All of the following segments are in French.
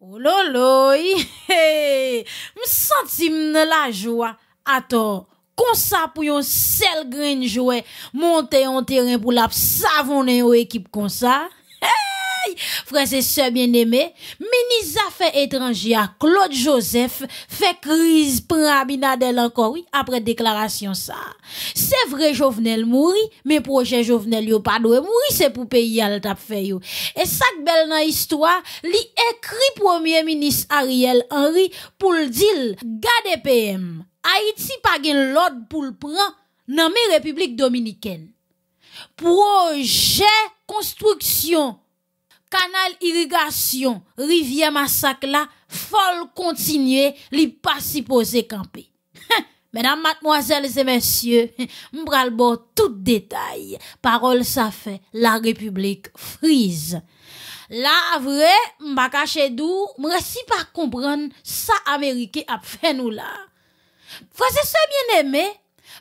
Ololo, oh, ye, me santi mne la jwa, ato, konsa pou yon sel gren jwe, monte yon teren pou lap savonen yon ekip konsa? Frères et sœurs bien-aimés, ministre Affaires étrangères Claude Joseph fait crise pour Abinadel encore, oui, après déclaration ça. C'est vrai, Jovenel mourit mais projet Jovenel yo pas doué mourir, c'est pour payer le tap fait Et ça belle dans histoire, li écrit premier ministre Ariel Henry pour le dire, gade PM, Haïti pas gen l'ordre pour le prendre dans République dominicaine. Projet construction canal irrigation, rivière massacre là, folle continuer, li pas supposé camper. Hein, mesdames, mademoiselles et messieurs, m'bral bon tout détail. Parole ça fait, la République frise. La vrai doux je dou, mre pas comprendre ça Américain à faire nous-là. la. bien aimé.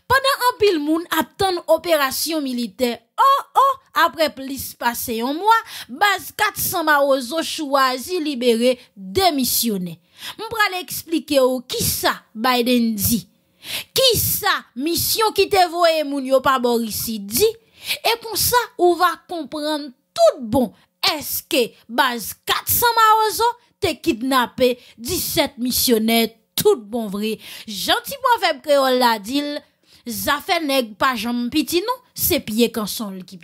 Pendant un pile-monde attend opération militaire. oh oh, après plus passé un mois, base 400 marozo libérer libéré missionnaires. Mpral expliquer ou qui ça, Biden dit. Qui sa mission qui te voye moun yo pa Boris dit. Et pour ça, ou va comprendre tout bon Est-ce que base 400 marozo te kidnappé 17 missionnaires tout bon vrai. Gentil po créole kreol la Ça fait n'est pas j'en pitié non, c'est pied kanson son qui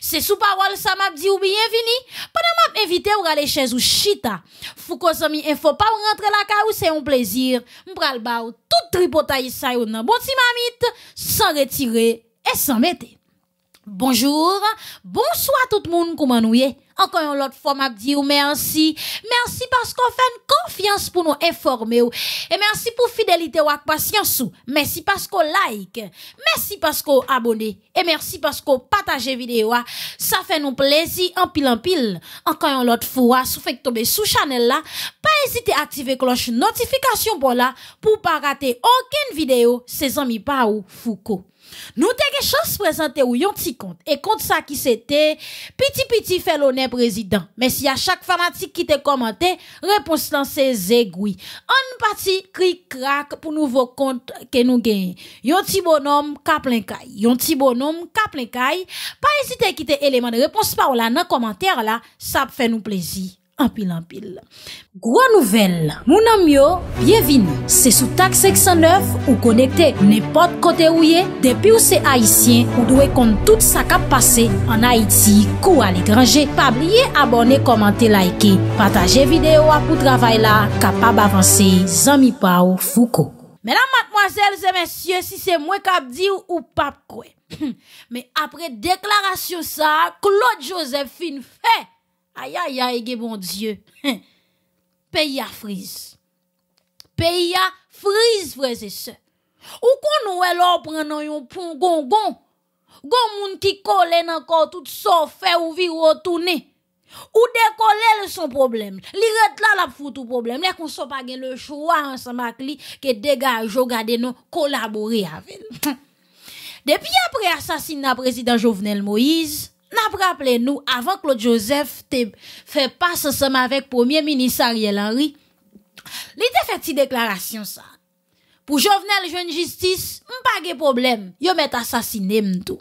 c'est sous parole ça m'a dit ou bienvenue. pendant m'a invité ou gale chez ou chita. Fou ko zomi info pas ou rentrer la ka ou c'est un plaisir. mbral ba ou tout tripotaï sa ou nan si mamit, sans retirer et sans mettre. Bonjour, bonsoir tout le moun y est. Encore une autre fois, m'a dit merci. Merci parce qu'on fait une confiance pour nous informer Et merci pour fidélité ou patience Merci parce qu'on like. Merci parce qu'on abonne. Et merci parce qu'on partage vidéo Ça fait nous plaisir en pile en pile. Encore une autre fois, si vous tomber sous channel là, pas hésiter à activer cloche notification pour là, pour pas rater aucune vidéo. Ses amis pas ou Foucault. Nous avons chose présenté présenter un petit compte. Et compte ça qui c'était, petit petit fait l'honneur président. Mais si à chaque fanatique qui te commenté, réponse dans ses aiguilles. On parti cri crac, pour nouveau compte que nous gagnons. Yon petit bonhomme caplin caille. Yon petit bonhomme caplin caille Pas hésiter à quitter éléments de réponse par là dans commentaire là. Ça fait nous plaisir. Anpil, anpil Gwa nouvel Mounan myo, bienvin Se sou tak 609 ou konekte Ne pot kote ou ye Depi ou se Haitien Ou dwe kont tout sa kap pase An Haiti, kou al ekranje Pabliye abone, komante, laike Pataje videyo apou travay la Kapab avanse, zami pa ou fou koko Menan matmoazel, zemensye Si se mwen kap di ou ou pap kwe Me apre deklarasyon sa Klo Josefine fe Aïe, aïe, aïe, bon Dieu. Pays à frise. Pays à frise, frères et sœurs. Ou kon nou el or pren yon pon gon gon? Gon moun ki kole nan tout so fe ou vi retourner Ou décoller le son problème? Li rete la la fout ou problème kon so pa gen le choix ansan ak li ke gars, ou gade nou collaborer avec Depi apre assassinat président Jovenel Moïse, Rappelez-nous, avant que Claude Joseph te fait pas ensemble avec Premier Ministre Ariel Henry, Il te fait ti déclaration Pour jovenel Jeune Justice, m problème, pas de yo met assassiné tout.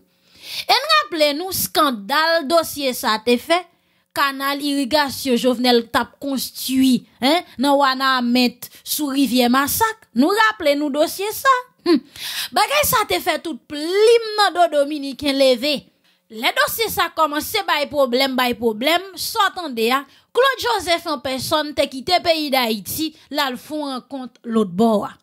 Et En nous scandale, dossier, ça ça te fait. jovenel tap construit, hein, nan wana met sous rivière massacre, nous rappelé nous dossier, ça Hm. Bagay ça te fait tout plim nan do dominicain les dossiers ça commencé par problème par problème, s'attendez à hein. Claude Joseph en personne t'a quitté pays d'Haïti, là le font rencontre l'autre bord. Hein.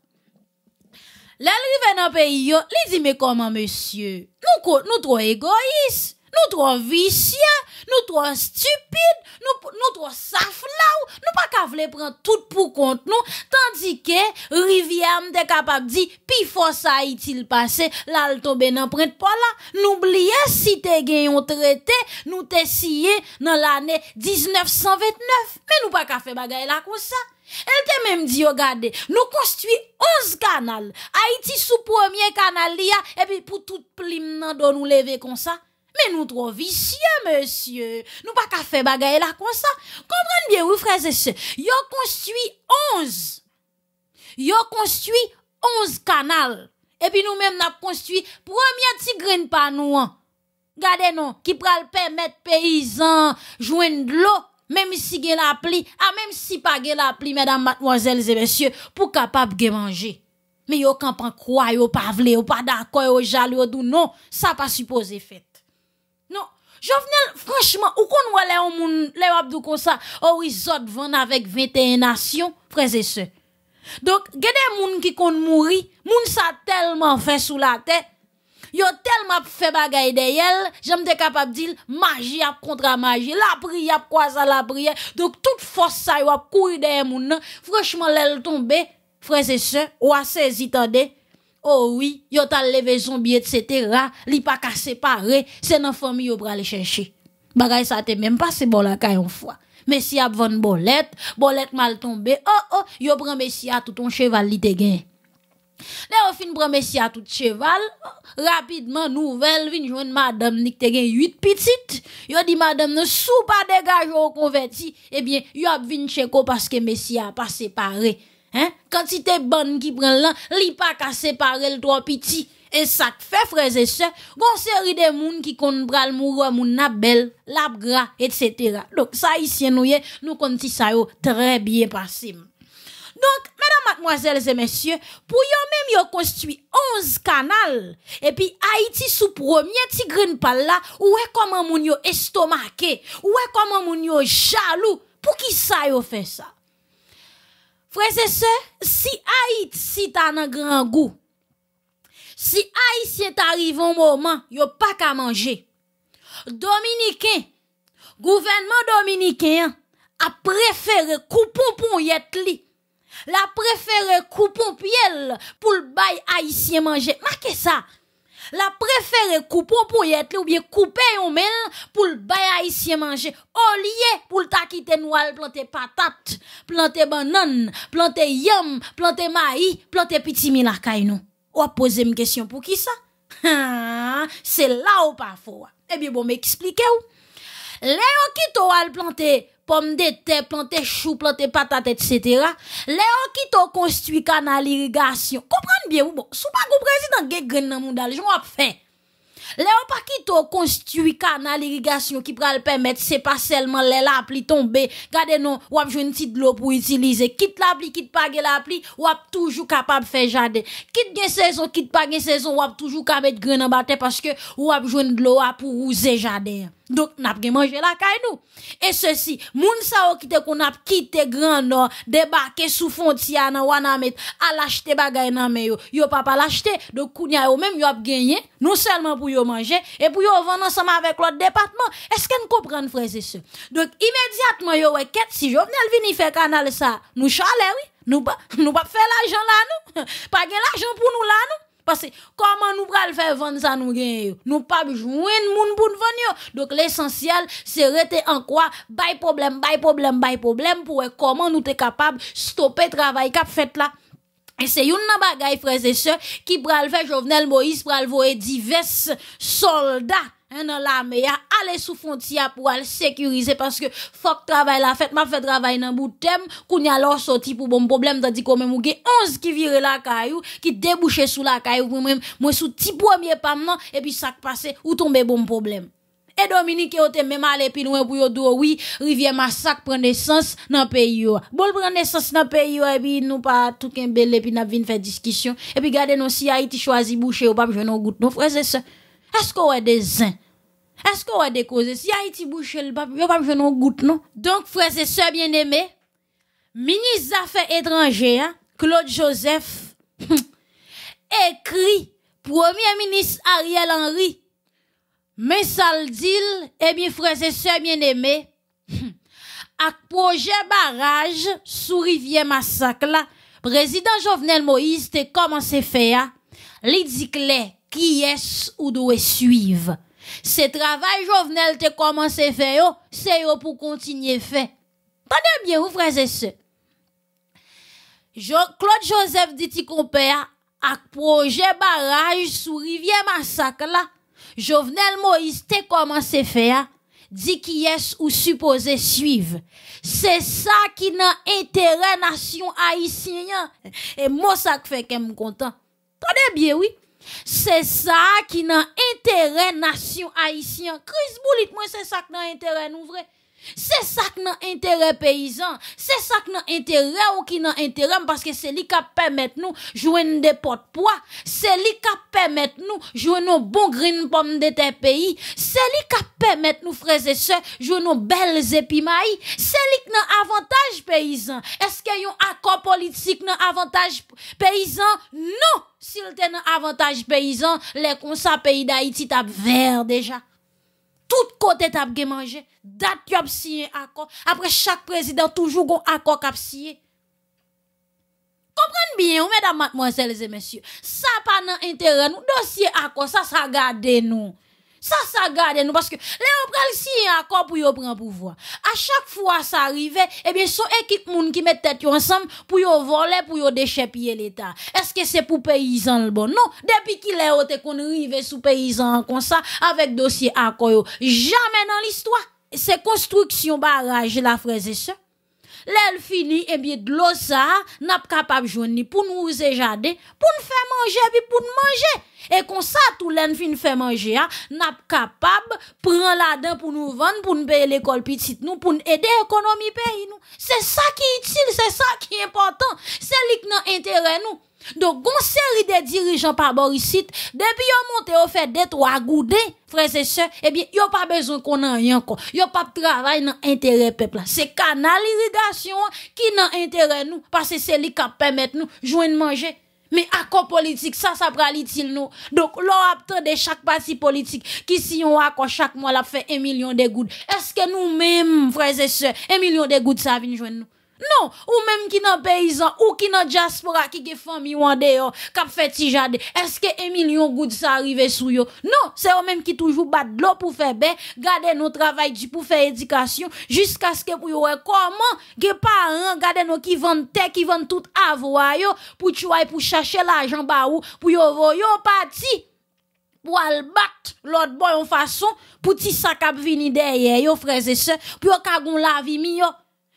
L'arrivée dans pays yo, li dit mais comment monsieur? Nous nous trop égoïstes. Nou tou an visye, nou tou an stupide, nou tou an safla ou, nou pa ka vle prent tout pou kont nou, tandike Rivière m de kapap di, pi fos Haïti l'passe, lal tobe nan prent pou la. Nou blye si te geyon trete, nou te siye nan l'anè 1929, men nou pa ka fe bagay la kon sa. El te mèm di yo gade, nou kostwi 11 kanal, Haïti sou premier kanal li ya, epi pou tout plim nan do nou leve kon sa. nous trop vicieux, monsieur. Nous pas qu'à faire bagaille la comme ça. Comprenez bien, vous, frères et sœurs. Yo construit onze. Yo construit 11 canals. Et puis nous même n'a construit premier tigre de nous. Hein. Gardez non, qui pral permettre paysan joindre de l'eau, même si avez la pli, à même si pas avez la pli, mesdames, mademoiselles et messieurs, pour capable de manger. Mais yo campan croy, yo pas vle, yo pas d'accord, vous jaloux, ou non, ça pas supposé fait. Jovenel, franchement, ou qu'on voit les moun, les abdou comme ça, oh, ils ont van avec 21 nations, frères et sœurs. Donc, des moun qui kon mourir, moun ça tellement fait sous la tête, yo tellement fait bagay de yel, j'aime te capable dire, magie a contre magie, la prière a quoi ça la prière. Donc, toute force ça yo ap courir derrière moun franchement, l'elle tombe, frères et sœurs, ou a saisi tendez, Oh oui, yo ta levé zombie, etc. Li pas ka séparer. c'est nan famille yo pral chercher. Bagay ça te même pas c'est bon la Messia fois. Messie a bonne bolette, bolette mal tombé. Oh oh, yo prend Messie à tout ton cheval li te gen. Là, au fin prend Messi à tout cheval. Rapidement, nouvelle, vin joindre madame ni te gen 8 petites. Yo dit madame ne sou pas dégager au converti. Eh bien, yo a vin cheko parce que Messie a pas séparé. Hein? Quantité bonne qui prend là, li pas ka séparer le trois petit Et ça fait frères et sœurs, bon série de moun qui kon bral mourir, moun nabel, lab gras, etc. Donc, ça ici, nous y nous ça yo très bien passé. Donc, mesdames, mademoiselles et messieurs, pour yon même yon construit 11 canals, et puis Haïti sous premier tigre par là, ou est comment moun yo estomaqué, ou est comment moun yo jaloux, pour qui ça yo fait ça? Frères et sœurs, si Haïti t'a un grand goût, si Haïtien arrive au moment, a pas qu'à manger. Dominicain, gouvernement dominicain a préféré coupon pour yet li. La préféré coupon piel pour le bail haïtien manger. Marquez ça la préféré coupe pour y être ou bien couper ou mel pour le ici haïtien manger. Au lieu pour ta quitter noir planter patate, planter banane, planter yam, planter maïs, planter petit mille nous. Ou poser une question pour qui ça? c'est là ou parfois. Eh bien bon, m'expliquez ou. Léon qui al planté Pomme de te, plante chou, plante patate, etc. Le an ki tou konstitui ka nan lirigasyon. Kompran biye ou bon. Sou pa gouprezi tan gen gren nan moun dal. Joun wap fen. Le an pa ki tou konstitui ka nan lirigasyon ki pral pemet. Se pa selman le lapli ton be. Gade non, wap joun ti dlo pou itilize. Kit lapli, kit page lapli, wap toujou kapab fe jade. Kit gen sezon, kit page sezon, wap toujou kapet gren nan bate. Paske wap joun dlo wap pou ouze jade. Donc, n'a pas mangé la caille nous. Et ceci, moun sa ou kite qu'on a quitté grand nord, débarqué sous frontière nan Wanamet, à l'acheter bagay nan me yo. Yo papa l'acheter, donc kounya yo même yo a gagné, non seulement pour yo manger, et pour yo vendre ensemble avec l'autre département. Est-ce qu'on comprend, frères et sœurs? Donc, immédiatement yo ouais, quête si Jovenel vini faire canal ça, nous chalet, oui. Nous pas, nous pas faire l'argent là, nous. Pas l'argent pour nous là, nous. Parce que comment nous pral faire vendre ça nous gagne Nous pas de monde pour vendre Donc l'essentiel c'est rester en quoi bay problème bay problème bye problème pour comment nous sommes capables capable stopper travail qu'a fait là. Et c'est une bagaille frères et sœurs qui pral faire Jovenel Moïse pral voir divers soldats Hein, dans la à aller sous frontière pour aller sécuriser parce que fuck travail la fête m'a fait travail dans bout thème qu'on y a leur sorti pour bon problème tandis que même ou 11 qui vire la caillou qui débouchait sous la caillou moi même moi sous petit premier pas, non et puis ça passé ou tomber bon problème et Dominique yo te même aller plus loin pour yo dire oui, rivière massacre prend naissance dans pays yo. Bon prend naissance dans pays yo et puis nous pas tout qu'un bel et puis n'a vinn faire discussion et puis regardez nous si Haïti choisi boucher ou pas jeune goutte non frères et sœurs. Est-ce qu'on a des zins? Est-ce qu'on a des causes? Si Haïti bouche le pape, il pas besoin non? Donc, frères et sœurs bien-aimés, ministre des Affaires étrangères, Claude Joseph, écrit premier ministre Ariel Henry, mais ça le dit, eh bien, frères et sœurs bien-aimés, à projet barrage sous rivière massacre, là, président Jovenel Moïse, t'es commencé faire, hein. dit clair, qui est ou doit suivre. Ce travail Jovenel te commencé faire c'est pour continuer faire. Tenez bien, vous frères et sœurs. Claude Joseph dit compère à projet barrage sous rivière massacre là. Jovenel Moïse te commencé faire dit qui est ou supposé suivre. C'est ça qui n'a intérêt nation haïtienne. Et moi ça fait qu'elle me content. Tenez bien oui. C'est ça qui n'a intérêt nation haïtienne. Chris Boulit, moi, c'est ça qui n'a intérêt nous vrai. Se sak nan entere peyizan Se sak nan entere ou ki nan enterem Paske se li ka pemet nou Jouen nou depot pwa Se li ka pemet nou Jouen nou bon grin pomme de te peyi Se li ka pemet nou freze se Jouen nou bel zepi mayi Se li nan avantaj peyizan Eske yon akon politik nan avantaj peyizan Non Sil te nan avantaj peyizan Le konsa peyi da iti tap ver deja tout kote tap gen manje, dat yo ap siye akon, apre chak prezident toujou gon akon kap siye. Komprende bien, ou mè damat mweseleze mèsyo, sa pa nan interè nou, dosye akon, sa sa gade nou. Ça, ça garde nous. Parce que les prend le encore pour yon prendre pouvoir. À chaque fois ça arrivait, eh bien, son équipe moun qui met tête ensemble pour yon voler, pour yon l'État. Est-ce que c'est pour paysan le bon? Non. Depuis qu'il est haute qu'on arrive sous paysan comme ça, avec dossier encore, jamais dans l'histoire. C'est construction barrage, la fraise et ce. L'elle fini, eh bien, de l'eau n'a pas capable de jouer pour nous user pour nous faire manger, puis pour nous manger. Et comme ça, tout l'en fin fait manger, ah, n'a pas capable prendre la dent pour nous vendre, pour nous payer l'école petite, nous, pour nous aider économie pays, nous. C'est ça qui est utile, c'est ça qui est important. C'est intérêt nous. Donc, une série de dirigeants par Borisite, depuis qu'ils ont monté, fait des trois goudés, frères et sœurs, eh bien, ils n'ont pas besoin qu'on ait rien encore. Ils n'ont pas travail dans l'intérêt peuple. C'est canal irrigation qui n'a intérêt nous, parce que c'est lui qui permet nous, joindre manger. Mais quoi politique, ça, ça pral il nous. Donc, l'on de chaque parti politique qui si on accord chaque mois, l'a fait un million de goudes. Est-ce que nous-mêmes, frères et sœurs, un million de goudes ça vient de nous? Non, ou mèm ki nan peyizan, ou ki nan diaspora ki ge fèm yon de yo kap fè ti jade. Eske emil yon gout sa arrive sou yo? Non, se ou mèm ki toujou bat lo pou fè bè, gade nou travay di pou fè edikasyon, jisk aske pou yon rekomman, ge paran, gade nou ki vende te, ki vende tout avou a yo, pou tchouay pou chache la ajan ba ou, pou yon vò yon pati, pou al bat lòd boyon fason, pou ti sa kap vini deye yo freze se, pou yo kagoun lavi mi yo.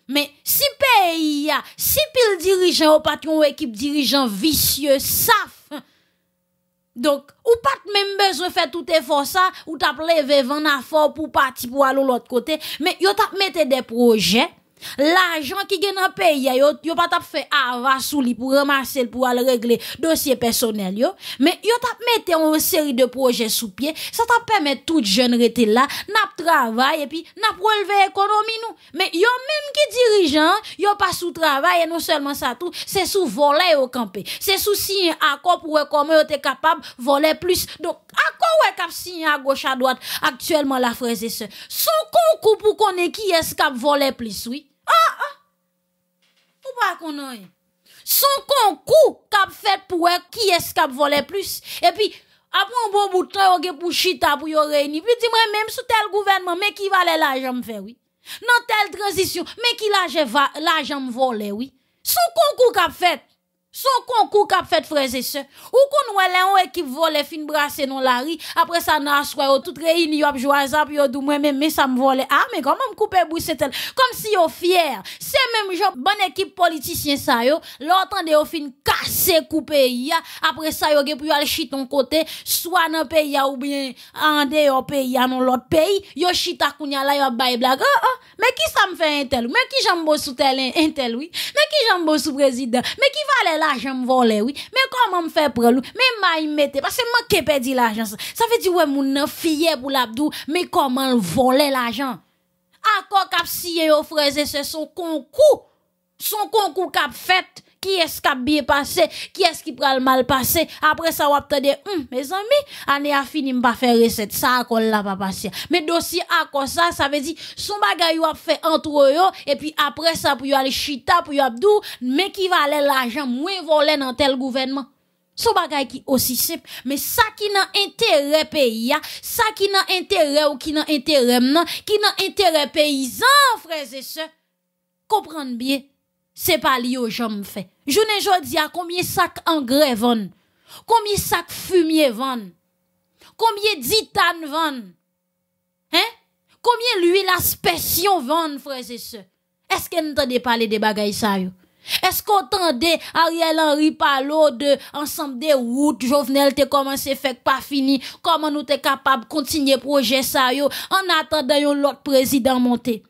Men, si pe yi ya, si pil dirijen ou pat yon ekip dirijen visye saf. Donk, ou pat men bezwe fè tout e fò sa, ou tap leve vè vè nan fò pou pati pou alò lòt kote, men yo tap mette de projè. L'argent qui gagne dans le pays, y a pas de fait avant pour ramasser pour aller régler dossier personnel yo, mais il tap mettre une série de projets sous pied, ça t'a permet tout jeune rester là, n'a travail et puis n'a relever économie nous. Mais a même qui dirigeant, yo pas sous travail et non seulement ça tout, c'est sous voler au campé. C'est sous signer accord pour comment vous êtes capable voler plus. Donc à quoi ouais cap signé à gauche à droite actuellement la phrase et ce Son concours pour qu'on qui est cap volé plus oui. Ah ah. Ou pas qu'on Son concours cap fait pour qui est cap volé plus et puis après un bon bout de temps pour chita pour y réunir. Puis dis-moi même sous tel gouvernement mais qui valait l'argent me fait oui. Dans telle transition mais qui l'argent va l'argent me voler oui. Son concours cap fait So kon kou kap fet freze se Ou kon nou elen ou ekip vole Fin brase non la ri Apre sa nan aswa yo Tout re in yo ap jo a zap Yo dou mwen men men sa m vole A me koman ah, m koupe bou setel Kom si yo fyer Se men m jop Bon ekip politisyen sa yo Lortan de yo fin kase koupe ya Apre sa yo gep yo al chit non kote Swa nan pe ya ou bien Ande yo pe ya non lot pe Yo chita koun ya la yo bay blag ah, ah. Me ki sa m fe entel Me ki janm bo sou tel en entel Me ki janm bo sou prezident Me ki valen l'argent me oui mais comment me faire prendre mais m'a mettre parce que manquer perdre l'argent ça veut dire ouais mon fier pour l'abdou mais comment le voler l'argent Encore cap sié est frères c'est son concours son concours cap fait qui est-ce qui a bien passé, qui est-ce qui le mal passé. Après ça, on va dire, hum, mes amis, année a fini, pas faire recette, ça, qu'on va pas passer. Mais dossier à quoi ça, ça veut dire, son bagay a fait entre eux, et puis après ça, pour y aller chita, pour y abdou, mais qui va aller l'argent, moins volé dans tel gouvernement. Son bagay qui aussi simple, mais ça qui n'a intérêt pays, hein, ça qui n'a intérêt ou qui n'a intérêt non, qui n'a intérêt paysan, frères et sœurs. Comprendre bien, c'est pas lié aux gens, fait. ne jodi à combien sac engrais vendent? Combien sac fumier vendent? Combien ditane vendent? Hein? Combien l'huile spéciaux vendent frères et sœurs? Est-ce que n'entendez parler des bagailles ça yo? Est-ce qu'on entendait Ariel Henry parler de ensemble des routes, Jovenel comment commencé fait pas fini, comment nous t'es capable continuer projet ça yo en attendant l'autre président monter?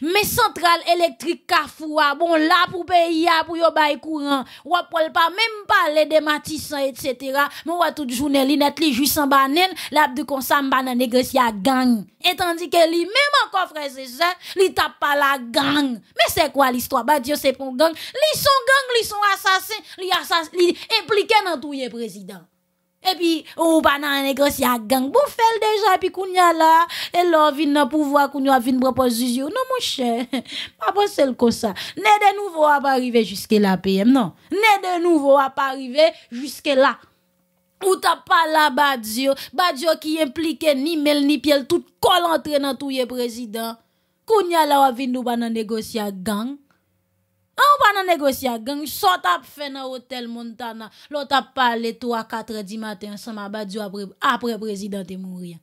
Mais centrales électrique kafoua, ah, bon là pour payer, ah, pour yo bay courant, ne pas pa même parler de etc. etc cetera, men tout li net li en banen, la de konsam banan gang. Et tandis que li même encore frère il li tap pas la gang. mais c'est quoi l'histoire ba Dieu c'est pour gang, li sont gang, li sont assassins, li, sont li dans nan touye président. Et puis, ou pas dans négocier à gang. Bon, fait déjà, puis, kounya là, et là, vin nan pouvoir, kounya vin proposer. Non, mon cher, pas celle comme ça. Ne de nouveau à pas arriver jusqu'à la PM, non. Né de nouveau à pas arriver jusqu'à là. Ou t'as pas la Badio, Badio qui implique ni mel ni piel, tout col entre dans tout président. Kounya là, ou vin nous pas dans négocier à gang négocié gang, sot ap fait dans l'hôtel Montana, L'autre a parlé 3-4 di matins san ma après après président e mourir. mouri.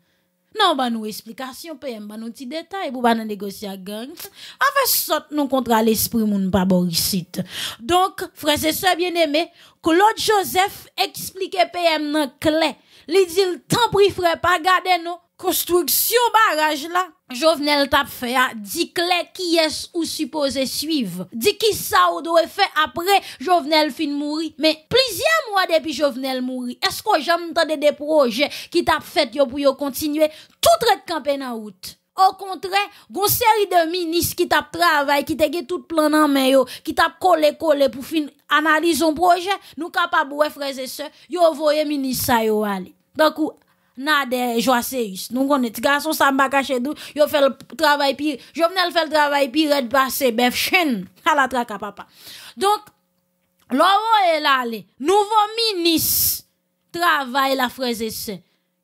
Non, banou explication PM, banou nous ti détails pour négocier nan à gang. fait, sot nou kontra l'esprit moun pa donc frère c'est se bien que Claude Joseph explique PM m nan Il Li tant pri pas pa gade construction, barrage là. Jovenel tap fait, hein. a, qui qui est ou suppose suivre dit' qui ça ou doit faire après Jovenel fin mourir. Mais plusieurs mois depuis Jovenel mouri, est qu'on tade de entendu des projets qui yo fait pour continuer tout ret campagne en route Au contraire, une série de ministres qui tap travail, qui te tout plan en main qui tap collé collé pour fin analyser un projet, nous capables frères et sœurs, yo voyez ministre ça yo aller. Donc joie Joaseus. Nous connaissons, est garçons, ça m'a caché d'où, yo fait le travail puis, Jovenel fait le travail puis, red passer bef, chien, à la traque papa. Donc, l'oro est là, nouveau ministre, travail la fraise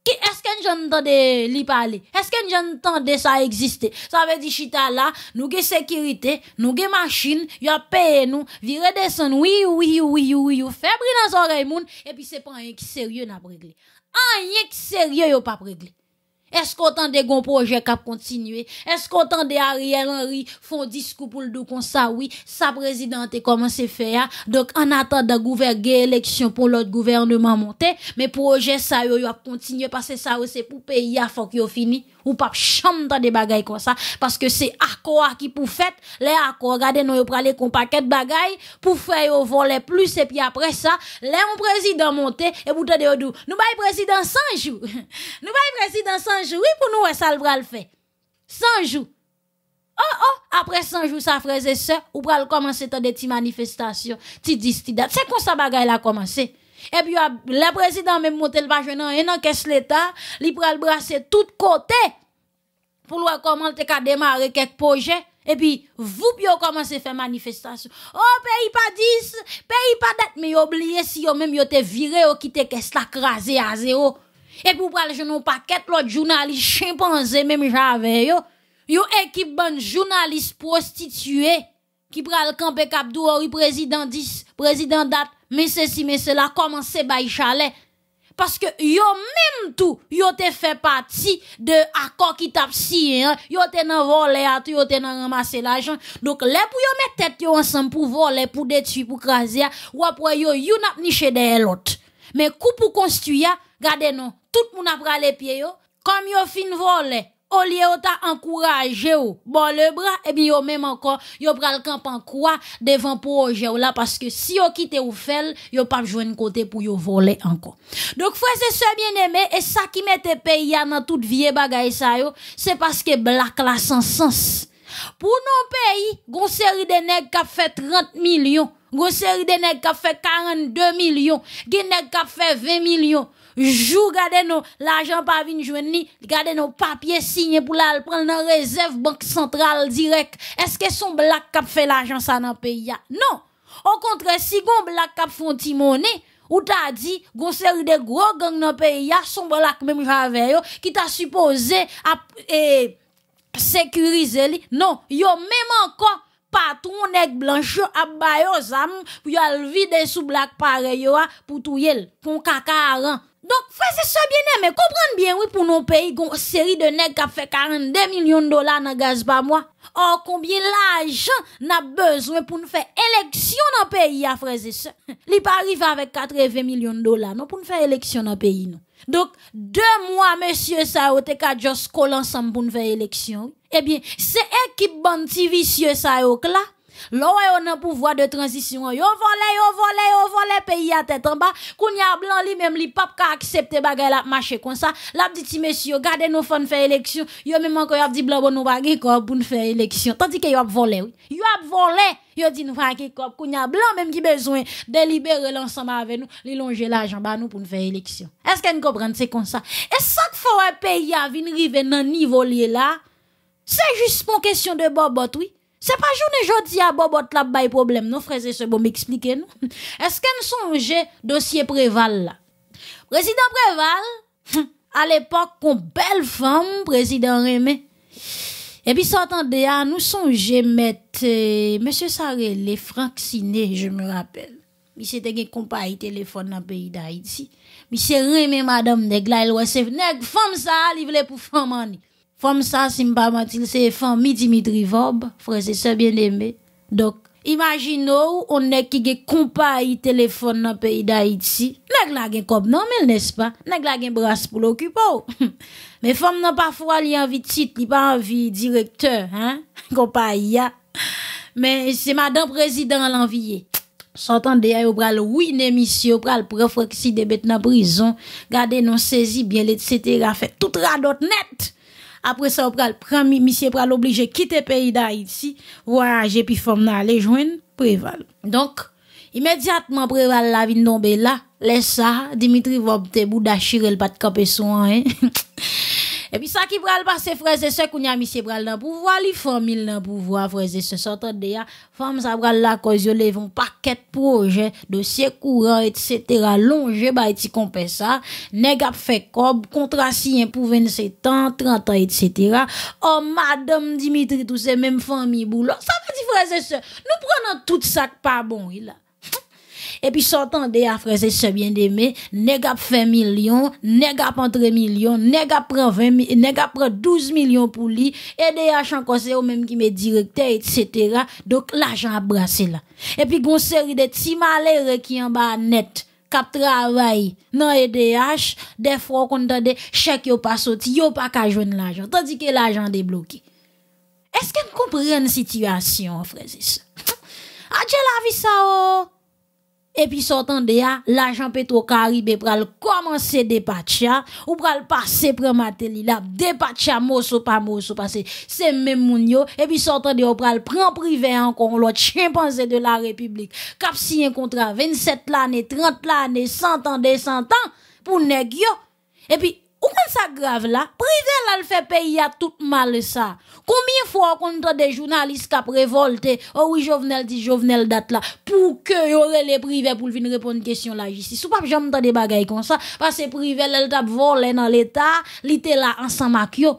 et est-ce que de lui parler? Est-ce que entendu ça exister? Ça veut dire chita là, nous avons sécurité, nous avons machine, y a payé nous, virer des sons, oui, oui, oui, oui, oui, fait dans les oreilles et puis c'est pas un qui sérieux n'a réglé. Anye ki se rye yo pap regle. Esk otan de gon proje kap kontinue? Esk otan de Ariel Henry fon disku pou l do kon sa? Oui, sa prezidente koman se fe ya. Dok an ata da gouverge eleksyon pou lot gouvernement monte. Me proje sa yo yo ap kontinue. Pase sa yo se pou peyi ya fok yo fini. ou pas chambre des bagailles comme ça parce que c'est accord qui pour faire, les accords regardez nous pour aller qu'on paquet de bagailles pour faire au voler plus et puis après ça les on président monter et vous tendez oh, nous bail président 100 jours nous bail président 100 jours oui pour nous ça le fait 100 jours Oh, oh, après 100 jours, ça frère et sœurs, ou pral commencer dans des petites manifestations, petites distidates. C'est comme ça bagaille a commencé et puis ah, le président même monter le pas rien en caisse l'état li le brasser tout côté pour voir comment te ka démarrer quelques projets et puis, vous, puis, commencez à faire manifestation. Oh, pays pas 10, pays pas d'être, mais oubliez si eux même, vous été viré, ou quitté, qu'est-ce la crasé à zéro. Et pour parler, je n'ai pas qu'être l'autre journaliste chimpanzé, même j'avais, yo. Yo équipe bonne journaliste prostituée qui pral camper Cap président 10, président date, mais ceci, mais cela, commencez by chalet. Parce que yo même tout, yo te fait partie de accord qui tape signé, hein? yo te nan volé à tout, yo te nan ramassé l'argent. Donc, les pour yo mettre tête yo ensemble pour voler, pour détruire, pour craser, hein, ou après yo, yo n'a niché chez l'autre. Mais coup pour construire, gardez nous, tout le monde a pris les pieds yo, comme yo fin voler au lieu t'a encouragé bon le bras et eh bien, yo même encore yo pral camp en quoi devant projet ou là parce que si yo quitte ou fell yo pas joindre côté pour yo voler encore donc frère c'est ce bien-aimé et ça qui mette pays dans toute vieille bagaille ça yo c'est parce que black la sans sens pour nos pays gon série de nèg qui fait 30 millions gon série de nèg qui fait 42 millions gen nèg qui fait 20 millions Jou gade nou, l'ajan pa vin jwen ni, gade signés pour signe pou la, réserve nan centrale bank Est-ce que son black kap fait l'argent sa nan pays ya? Non. Au contraire, si gon black cap font monnaie ou t'as dit, gon série de gros gang dans pays, ya, son black même j'avais yo, qui t'a supposé à, Non. sécuriser li. Non, yo même encore, patron nèg blanche a bayo zam, pou yo le vide sous black pareil yo, pour tout yel, pour aran. Donc, frère, ça bien aimé. Comprenez bien, oui, pour nos pays, une série de nègres qui a fait 42 millions de dollars dans le gaz par mois. Or, oh, combien l'argent n'a besoin pour nous faire élection dans le pays, à frère, c'est ça. Il pas arrivé avec 80 millions de dollars, non, pour nous faire élection dans le pays, Donc, deux mois, monsieur, ça, a été qu'à juste coller ensemble pour faire élection. Eh bien, c'est équipe bande vicieux, ça, au là l'on est un pouvoir de transition. Yo volé, yo volé, yo volé pays à tête en bas. Kounya blanc lui même li pap ka accepter bagay la marcher comme ça. La dit ti messieurs, gardez nos fans faire élection. Yo même encore a dit blanc bon nous bagay corps pour nous faire élection. Tandis que yo a volé oui. Yo a volé. Yo dit nous bagay y kounya blanc même qui besoin de libérer l'ensemble avec nous, li longer l'argent ba nous pour nous faire élection. Est-ce que comprend c'est comme ça Et chaque fois un pays a venir rive nan niveau là, c'est juste pour question de bobot oui. C'est pas journée jodi jour Bobot la baye problème, non, frère, c'est ce bon, m'expliquez-nous. Est-ce qu'on songe dossier Préval là? Président Préval, à l'époque, qu'on belle femme, président Rémé. Et puis, ça attendait. Ah, nous songe mettre, euh, monsieur Saré, les Franck ciné, je me rappelle. Mais c'était compagnon compagnie téléphone dans le pays d'Haïti. Mais c'est madame, il là, une femme, ça, voulait pour femme, en Femme ça, si m'pas c'est famille Dimitri Vob, Frère, et bien aimé. Donc, imaginons, on est qui est compagnie téléphone dans le pays d'Haïti. Nèg la comme non, mais n'est-ce pas? Nèg la gen bras pour l'occuper. mais femme n'a parfois li envie titre, li pas envie directeur, hein? Compagnie. Mais c'est madame président l'envier. S'entendez, elle pral wine le pral prefreksi de dans la prison, gardez non saisi bien, etc. Fait tout radot net. Après ça, on le prend monsieur pral à quitter le pays d'Haïti, voyager puis femme un aller joindre Préval. Donc, immédiatement Préval la vin tomber là, laisse ça, Dimitri va te bouda chirel pas de camper soin, Et puis ça qui va le passer, frères et sœurs, qu'on y a mis bras dans pouvoir, les familles dans pouvoir, frères et sœurs, sortant de ya, femmes ça va la cause, yo vont un paquet projet, dossier courant, etc. Longe, bah, et si ça, nèg a fait cob, contrat pour 27 ans, 30 ans, etc. Oh, madame Dimitri, tous ces mêmes familles boulot. Ça veut dire, frères et sœurs, nous prenons tout ça pas bon, il a. Et puis, s'entendez à frères et bien aimé ne a fait million, ne a entre million, ne a 20, 12 millions pour lui, et en encore c'est eux même qui me directeur, etc. Donc, l'argent a brassé là. Et puis, gon série de petits malheureux qui en bas net kap travail dans EDH, des fois qu'on tande chèque yo pas sorti, yo pas ka joindre l'argent, tandis que l'argent débloqué. Est-ce qu'on comprend la situation, frères et sœurs? la vie ça, oh? et puis sortant de hein, l'agent Petro-Caribe pral commencer dépatcha, hein. ou pral passer pran Mateli là, dépatcha hein, mosso pas mosso parce c'est même moun yo, et puis sortant de pral prend privé encore l'autre chimpanzé de la République, cap un contrat 27 l'année, 30 l'année, 100 ans, 200 ans pour nèg yo. Et puis Comment ça grave là, privé là le fait payer à tout mal ça. Combien de fois qu'on entend des journalistes qui révolté, oh oui, Jovenel dit Jovenel date là, pour que y les privés pour venir répondre à une question la justice. Ou pas que j'aime des bagailles comme ça, parce que privé là le tape voler dans l'État, il était là ensemble avec yo.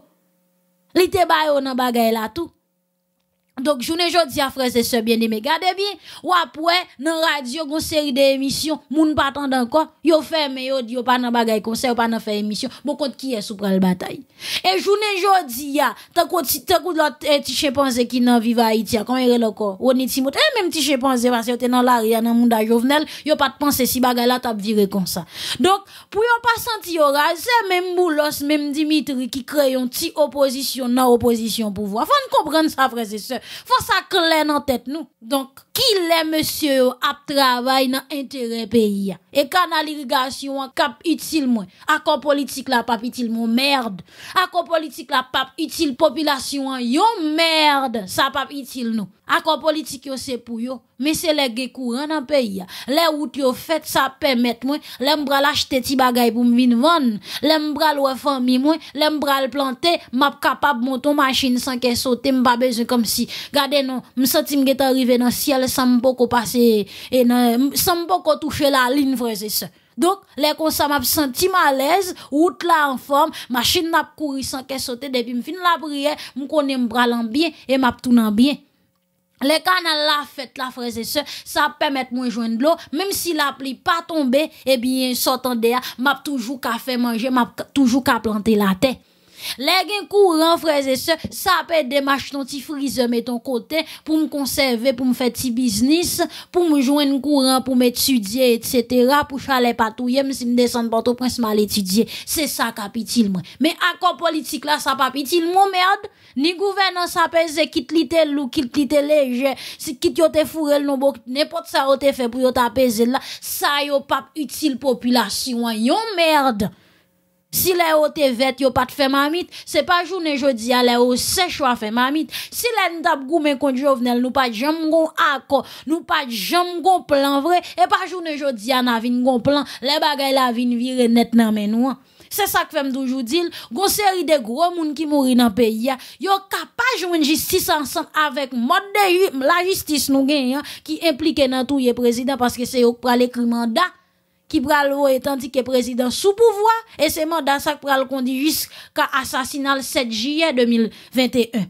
Il était là dans bagaille là tout. Donc, journée jodi à frères et sœurs bien-aimés, gardez bien. Ou après, dans radio, une série d'émissions, moun pas attend encore, yo fermé, yo dit, yo pas dans bagay concert, yo pas dans faire émission, bon compte qui est sous le bataille. Et journée jodi ya, tant qu'on, tant qu'on l'autre, eh, petit chimpanzé qui n'en vive à Haïti, comment il est le corps? Ou ni Timothée, eh, même petit chimpanzé, parce que t'es dans l'arrière, dans monde jovenel, yo pas de penser si bagay la t'as viré comme ça. Donc, pour yon pas senti yo rasé, même Moulos, même Dimitri, qui crée une petite opposition, non opposition pouvoir. Faut comprendre ça, frères et sœurs. Faut ça clair dans tête nous. Donc Ki le monsye yo ap travay nan entere peyi ya? E ka nan lirigasyon an kap itil mwen? Akon politik la pap itil mwen merd? Akon politik la pap itil populasyon an yon merd? Sa pap itil nou? Akon politik yo se pou yo? Mese le ge kou ran nan peyi ya? Le wout yo fet sa pemet mwen? Le mbral achete ti bagay pou mvin van? Le mbral wafan mi mwen? Le mbral plante? Map kap ap monton masjine sanke sote mba beze kom si? Gade nou, msantim geta orive nan sial sans beaucoup passer et sans beaucoup toucher la ligne frères et Donc, les comme ça m'a senti mal à l'aise, route là en forme, machine n'a couru sans qu'elle saute depuis m'fin fin la prière, me connais bien et m'a nan bien. Les canaux la fête la frères et sœurs, ça permet moi joindre l'eau, même si la pluie pas tomber, eh bien sortant d'air, m'a toujours qu'à faire manger, m'a toujours qu'à planter la terre. Le gen kouran freze se, sa apè demach ton ti frize meton kote pou m konserve pou m fè ti biznis, pou m jouen kouran pou m etudye etc. Pou chale patouye m si m desen patou prens mal etudye. Se sa kapitil mwen. Me akon politik la sa papitil mwen mèrd. Ni gouvenan sa apèze kit litel ou kit litel leje. Se kit yote furel nou bok, nepot sa yote fe pou yote apèze la. Sa yo pap util populasyon yon mèrd. Si les hauts te vêtes, pas de faire mamite, c'est pas journée jeudi à les hauts sèche à faire mamite. Si les hauts goumé contre Jovenel, nous pas jamais gon accord, nous pas jamais gon plan vrai, et pas journée jeudi à n'a gon plan, les bagailles la vin vire net nan men nous. Hein. C'est ça que fait toujours dire, gon série de gros moun qui mouri dans pays, hein. yo capable jouer justice ensemble avec mode de la justice nous gagne, hein, qui implique dans tout le président parce que c'est yo qui les mandat qui pral et tandis que président sous pouvoir et ce mandat ça pral conduit jusqu'à assassinat le 7 juillet 2021.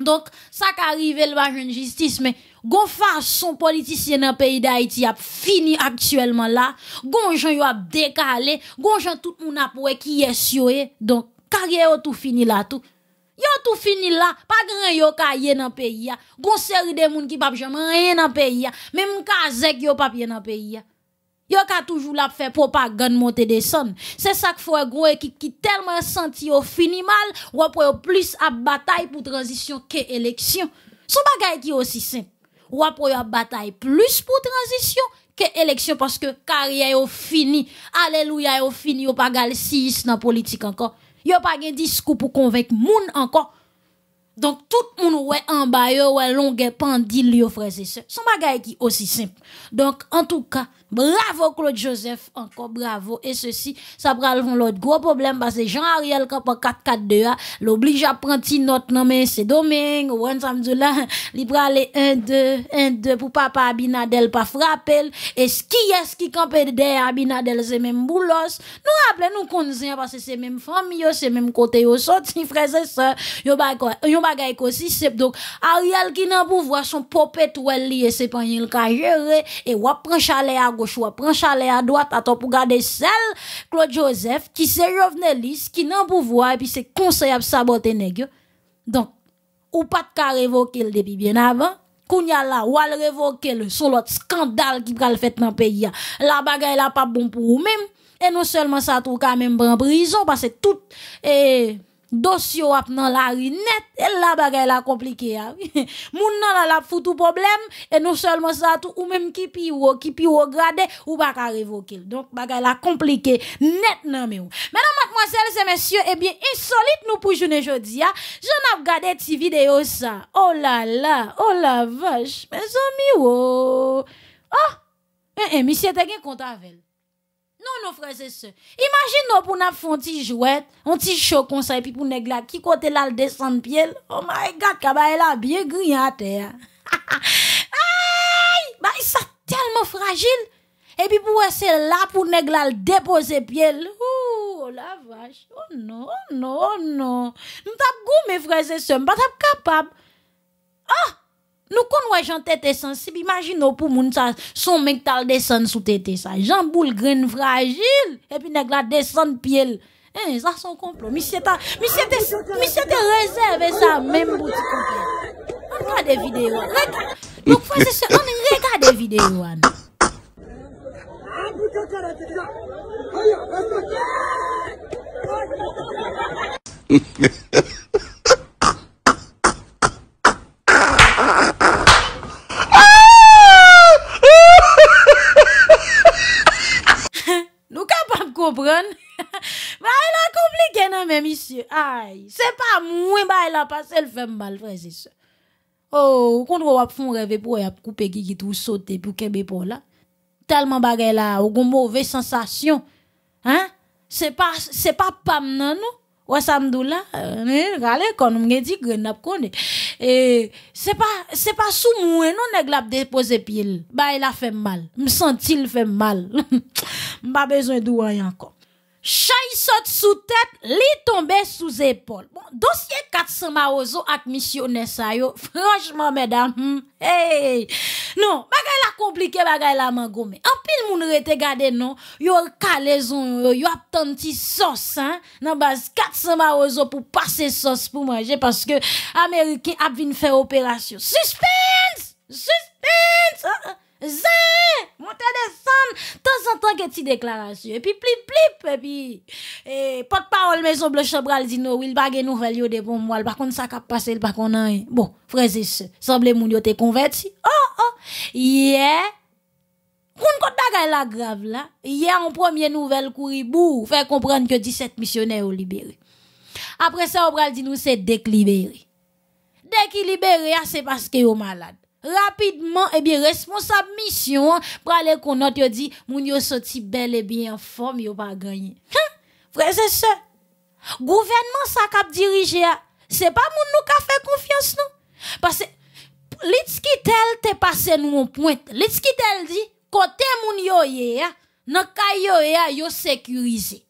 Donc ça qu'arrive le pas de justice mais gon façon politicien dans pays d'Haïti a fini actuellement là, gon gens yo a décalé, gon gens tout monde a pour qui est yo donc carrière tout fini là tout. Yo tout fini là, pas grand yo kaye dans pays a. Gon série de monde qui pas jamais rien dans pays a, même kazek yo pas bien dans pays Yo ka toujours la faire propagande monter descend. C'est ça qu'il faut gros qui tellement senti au fini mal, ou après plus à bataille pour transition que élection. Son bagaille qui aussi simple. Ou après à bataille plus pour transition que élection parce que carrière au fini. Alléluia, au fini, yo pas de 6 dans politique encore. Yo pas de discours pour convaincre moun encore. Donc tout moun ouais en bas yo ouais longue pandil yo frères et Son bagaille qui aussi simple. Donc en tout cas Bravo Claude Joseph, encore bravo. Et ceci, ça prend l'autre gros problème, parce que Jean-Ariel, quand 4-4-2, ah, l'oblige à prendre note, non mais c'est doming. ou un samedi là, les 1-2, 1-2 pour papa Abinadel pas frapper. Et ce qui est ce qui campe derrière Abinadel, c'est même boulos. Nous rappelons, nous connaissons, parce que c'est même famille, c'est même côté, yo sorti, frères et sœurs, yo bagay aussi, c'est donc, Ariel qui n'a pouvoir son popette ou elle lié, c'est pas il le et ou prend chalet à gauche ou prend chalet à droite à toi pour garder celle Claude Joseph qui revenu Jovenelis qui n'a pouvoir et puis c'est conseil à saboter nèg donc ou pas de cas révoquer le depuis bien avant Kounya la, ou al révoquer le, sur l'autre scandale qui pral fait dans le pays. La bagaille la pas bon pour vous-même. Et non seulement ça, tout quand même en prison, parce que tout, et dossier ap nan la net et la bagaille la compliqué. Moun nan la la foutu problème, et non seulement ça tout, ou même ki pi ou, qui pi ou gradé ou pas ka révoquer. Donc bagaille la compliqué, net nan mais ou. Mesdames, mademoiselles et messieurs, eh bien, insolite nous pour journée jodi, hein. j'en ai regardé ti vidéo ça. Oh là là, oh la vache, mes amis, oh. Oh, eh, eh, monsieur te gen compte avec non, non, frères et sœurs. Imagine nous pour nous faire un petit jouet, un petit show comme ça, et puis pour nous là, qui côté là, le descendre pied. Oh my god, kaba est a bien gris à terre. Aïe! Bah, il ça tellement fragile. Et puis pour c'est là, pour nous là, le déposer pied. oh la vache. Oh non, oh non, oh non. Nous pas goût, mes frères et sœurs, nous pas capable. Ah! Nous connaissons Jean tête sensible. Imaginez pour moun ça son mec tal descend sous tete ça. Jean boule grain fragile et puis nèg la descend pied. Hein, ça son complot. Monsieur ta monsieur te monsieur te réserve ça même pour complot. regarde des vidéos. Donc faut on regarde des vidéos. comprendre. Mais là, compliqué, non, mais monsieur. Aïe, c'est pas moi, mais bah, là, parce qu'elle fait mal, frère, c'est ça. Oh, quand on va faire un rêve pour couper qui qui tout sauter pour qu'il y pour là. Tellement bagay là, ou une mauvaise sensation. Hein? C'est pas, c'est pas pam, non, non? Ou ça m'dou là? Euh, regardez, quand on me dit que je n'ai pas Et, c'est pas, c'est pas sous moi, non, nest la déposé pile. Bah, il a fait mal. me sent il fait mal? M'a besoin d'ouan encore. Chay saute sous tête, li tombe sous épaule. Bon, dossier 400 marozo ak missionnaire sa yo, Franchement, mesdames. Hmm, hey, non, bagay la komplike, bagay la En pile moun rete gade non, yo calaison, yo, yo ap tanti sauce, hein, nan base, 400 pour pou sauce sos pou Parce que Américain ap vin faire opération. Suspense! Suspense! Ah, ah. Zen, montè de san, ton sentan ke ti deklarasyon, e pi plip plip, e pi, e pot paol me zon bloche Obraldino, wil bagè nou vel yo de bon mwal, bakon sa kap pase, bakon nan, bon, freze se, zon ble moun yo te konvet si, oh, oh, ye, koun kote bagay la grav la, ye an promye nouvel kouri bou, fè komprende ke 17 misyonè ou libere. Apre se Obraldino se dek libere. Dek libere ah, ya se paske yo malade. rapidement, et eh bien, responsable mission, hein, pour aller qu'on a dit, moun yo sorti bel et bien en forme, yo pas gagné. Hein? Frères et sœurs, gouvernement ça cap diriger, hein, c'est pas mon nous ka fait confiance, non? Parce que, l'itskitel te passé nous en pointe. dit, côté moun yo nan sécurisé.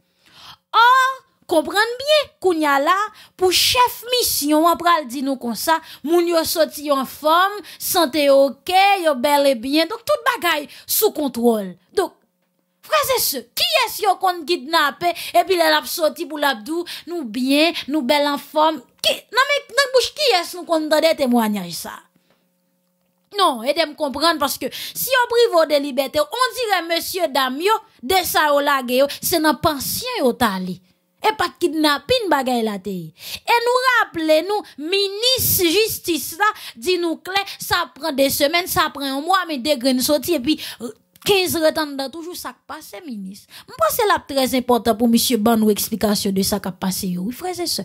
Or, komprende byen, kounya la, pou chef misyon, wap pral di nou kon sa, moun yo soti yo en fom, sante yo oke, yo bel e byen, dok tout bagay sou kontrol, dok, fraze se, ki es yo kon gidnape, epi lalap soti pou labdou, nou byen, nou bel en fom, ki, nan mèk, nan mèk bouch ki es nou kon dade temwanyaj sa, non, edè m komprende, paske, si yo privo de libetè, on dire, monsie dam yo, de sa yo lage yo, se nan pansyen yo tali, pas pas kidnapping bagay la te. Et nous rappelons, nous ministre justice là, dit nous, clair ça prend des semaines ça prend un mois, mais de gren soti, et Puis 15 euh, ça toujours, ça passe. Ministre, moi c'est la très important pour Monsieur ban ou explication de sa oui, Oui, frère, ça.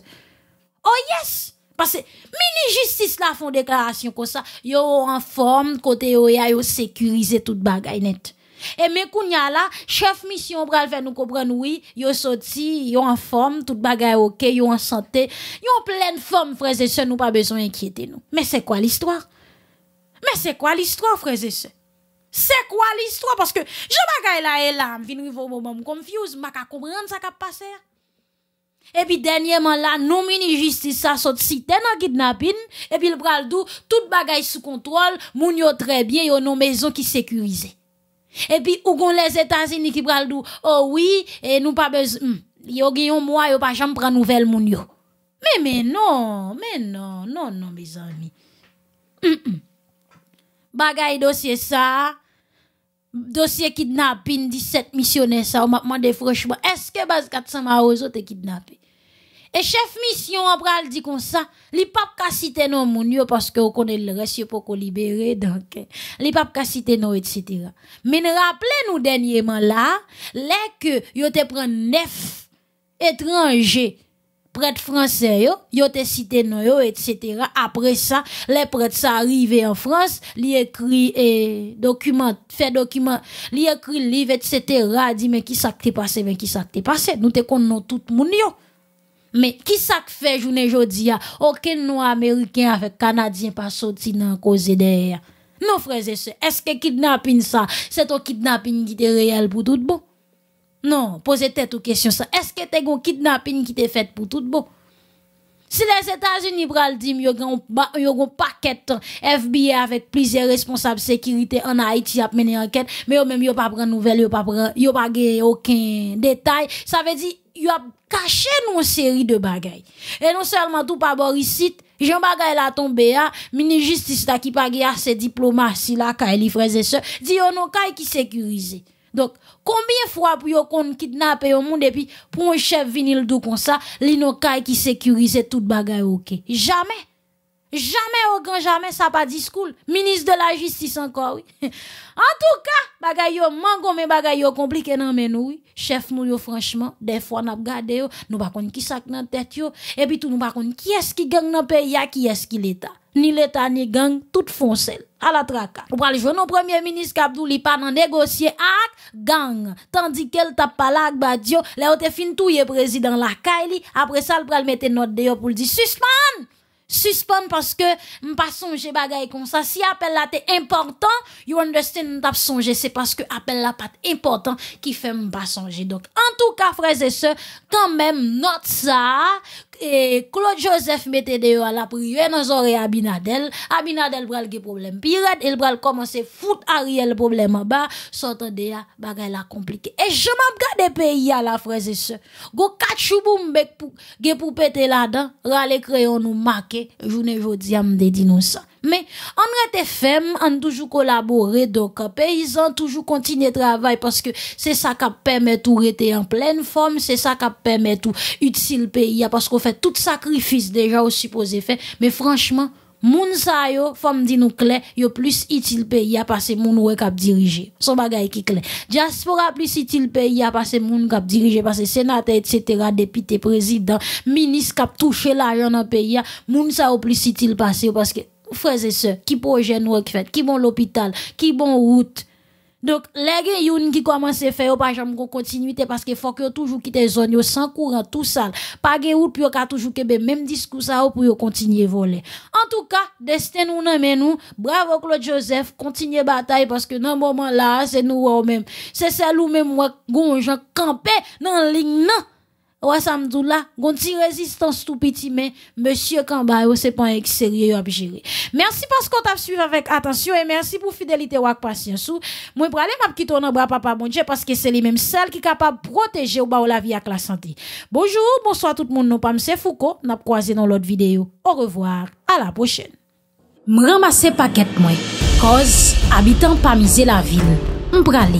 Oh yes! Parce que ministre justice font font déclarations comme ça, yo en forme côté, yo ya toute sécurisé tout bagay net. Et mais kounya là, chef mission pral faire nous comprendre oui, yo sorti, yo en forme, tout bagay OK, yo en santé, yo en pleine forme frères et sœurs, nous pas besoin inquiéter nous. Mais c'est quoi l'histoire Mais c'est quoi l'histoire frères et sœurs c'est quoi l'histoire parce que je bagay là et là, je viens au moment confuse, m'a pas comprendre qui s'est passé. Et puis dernièrement là, non mini justice ça sort cité dans kidnapping et puis le bral tout bagage sous contrôle, moun yo très bien, yo non maison qui sécurisée. Et puis, où gon les États-Unis qui pral dou, oh oui, et nous pas besoin, hmm, yo eu moi, mois, yo pas jamais prendre nouvelle moun yo. Mais, mais non, mais non, non, non, mes amis. Mm Bagay dossier ça, dossier kidnapping 17 missionnaires ça, on m'a demandé franchement, est-ce que base 400 Marozo te kidnappé? Et chef mission, après, elle dit comme ça, li pap ka citer non mon parce que on connaît le reste pour pour libérer, donc, eh. li pap ka citer non, etc. Mais rappelez-nous dernièrement là, les que yo te neuf étrangers prêtres français yo, ont été cité non etc. Après ça, les prêtres ça arrivés en France, li écrit et eh, document, fait document, li écrit livre, etc. Dit mais qui ça qui passé, mais qui ça qui passé. Nous te connaissons tout moun yo. Mais qui ça que fait journée aujourd'hui Aucun noir américain avec canadien pas sorti dans cause derrière. Non frères et sœurs, est-ce que kidnapping ça, c'est un kidnapping qui est réel pour tout bon Non, posez tête aux questions ça. Est-ce que t'es un kidnapping qui est fait pour tout bon si les États-Unis pral dim yo gon paquet FBI avec plusieurs responsables sécurité en Haïti a mené enquête mais yo même yo pas prendre nouvelle yo pas yo pas aucun détail ça veut dire yo a caché nous une série de bagailles. Et non seulement tout par Borisite, Jean Bagay la tombé à, hein. mini justice là qui pas assez diplomatie là, ka li frères et sœurs, dit yon non kay qui sécurisé. Donc, combien fois pour yon kon kidnappe yon monde et puis pour un chef vinil dou comme ça, li non kay qui sécurisé tout bagay ok? Jamais. Jamais au grand jamais ça pas discours. Ministre de la justice encore. Oui. en tout cas, bagay yo mango mais bagay yo compliqué nan men Oui. Chef nous franchement, des fois n'a gardé yo, nous pas qui ki sak nan tête yo et puis tout nous pas qui est-ce qui gagne dans pays qui est-ce qui l'état. Ni l'État ni gang, tout foncel. À la traka. Ou pral jouer nos premier ministre n'a pas nan négocier ak gang. Tandis qu'elle tape pas la badio, là ou te fin touye président la Kaili. Après ça, le pral mette note de yo pour le dire suspend suspendre parce que m'pas songer bagaille comme ça. Si appel là t'es important, you understand t'as songer, c'est parce que appel là pas important qui fait m'pas songer. Donc, en tout cas, frères et sœurs, quand même, note ça, E Claude Joseph mette deyo a la priyo enozore Abinadel, Abinadel bral ge problem pi red, el bral komanse fout a riel problem a ba, sotan deya bagay la komplike. E jemam gade peyi a la freze se, go kachou boum bek pou, ge pou pete la dan, rale kreyon nou make, jounen jodi am de dinosan. Mais on était ferme, on toujours collaboré, donc paysan toujours continuer travail parce que c'est ça qui permet tout rester en pleine forme, c'est ça qui permet tout utile pays parce qu'on fait tout sacrifice déjà au supposé faire Mais franchement, moun sa yo, femme dit nous clair, yo plus utile pays parce que moun ou cap dirigé, Son bagay qui clair. Diaspora plus utile pays parce que moun cap dirigé, parce que sénateur etc., député, président, ministre cap touché l'argent dans pays, moun sa yo plus utile parce que frères et sœurs, qui projet nous fait, qui bon l'hôpital, qui bon route. Donc, les gens qui commencent à faire, pas jamais continuité parce qu'il faut que toujours quitter zone sans courant, tout sale Pas de route, puis ka toujours que même discours ça pour continuer voler. En tout cas, destin nous nous. Bravo Claude Joseph, continuez bataille parce que dans moment là, c'est nous même. C'est celle ou même moi, gon, camper campé dans ligne, Wa ça gonti résistance tout petit, mais monsieur Kamba, c'est pas un extérieur a géré. Merci parce qu'on t'a suivi avec attention et merci pour fidélité ou patience ou. Moi, m'a quitté ton bras, papa, bon Dieu, parce que c'est les mêmes salles qui capable de protéger ou bah, la vie avec la santé. Bonjour, bonsoir tout le monde, non pas c'est Foucault, n'a dans l'autre vidéo. Au revoir, à la prochaine. M'ramasser paquet, moi. Cause, habitant pas misé la ville. M'pralé.